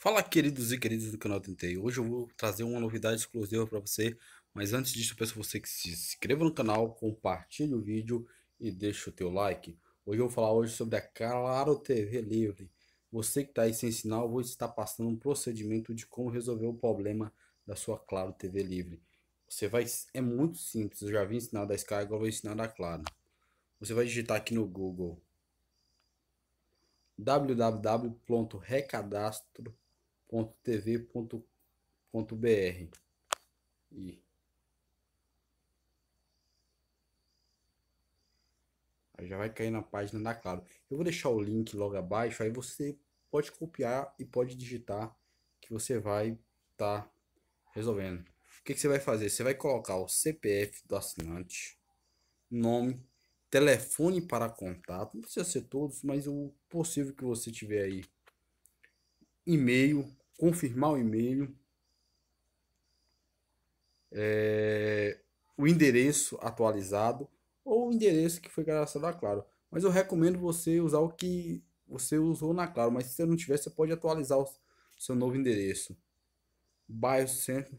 Fala, queridos e queridas do canal Tentei. Hoje eu vou trazer uma novidade exclusiva para você. Mas antes disso, eu peço você que se inscreva no canal, compartilhe o vídeo e deixe o teu like. Hoje eu vou falar hoje sobre a Claro TV Livre. Você que está aí sem sinal, vou estar passando um procedimento de como resolver o problema da sua Claro TV Livre. Você vai é muito simples. Eu já vi ensinado a Sky, agora vou ensinar da Claro. Você vai digitar aqui no Google www.recadastro.com www.tv.br. E aí já vai cair na página da Claro. Eu vou deixar o link logo abaixo, aí você pode copiar e pode digitar que você vai estar tá resolvendo. O que, que você vai fazer? Você vai colocar o CPF do assinante, nome, telefone para contato, não precisa ser todos, mas o possível que você tiver aí, e-mail, confirmar o e-mail, é, o endereço atualizado ou o endereço que foi cadastrado na Claro. Mas eu recomendo você usar o que você usou na Claro, mas se você não tiver, você pode atualizar o seu novo endereço. Bairro, centro,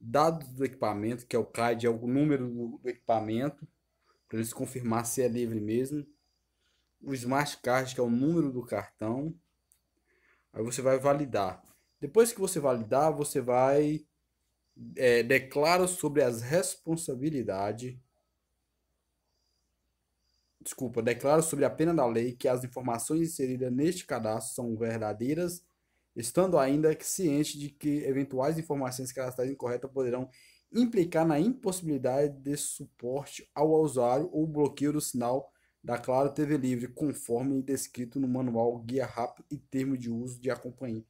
dados do equipamento, que é o CAD, é o número do, do equipamento, para eles confirmar se é livre mesmo. O Smart Card, que é o número do cartão. Aí você vai validar. Depois que você validar, você vai é, declara sobre as responsabilidades. Desculpa, declara sobre a pena da lei que as informações inseridas neste cadastro são verdadeiras, estando ainda ciente de que eventuais informações cadastrais incorretas poderão implicar na impossibilidade de suporte ao usuário ou bloqueio do sinal da Claro TV Livre, conforme descrito no manual Guia Rápido e Termo de Uso de Acompanhamento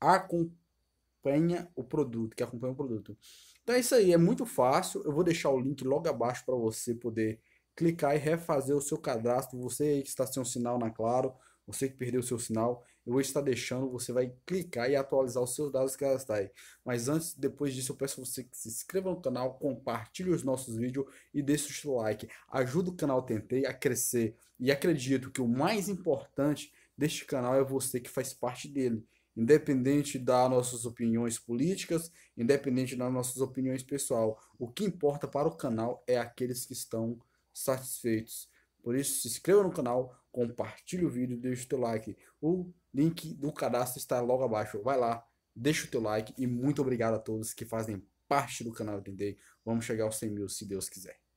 acompanha o produto, que acompanha o produto. Então é isso aí, é muito fácil. Eu vou deixar o link logo abaixo para você poder clicar e refazer o seu cadastro. Você que está sem o sinal na Claro, você que perdeu o seu sinal, eu vou estar deixando, você vai clicar e atualizar os seus dados que aí Mas antes, depois disso, eu peço você que se inscreva no canal, compartilhe os nossos vídeos e deixe o seu like. Ajuda o canal Tentei a crescer. E acredito que o mais importante deste canal é você que faz parte dele independente das nossas opiniões políticas, independente das nossas opiniões pessoal. O que importa para o canal é aqueles que estão satisfeitos. Por isso, se inscreva no canal, compartilhe o vídeo e deixe o teu like. O link do cadastro está logo abaixo. Vai lá, deixa o teu like e muito obrigado a todos que fazem parte do canal Entender. Vamos chegar aos 100 mil, se Deus quiser.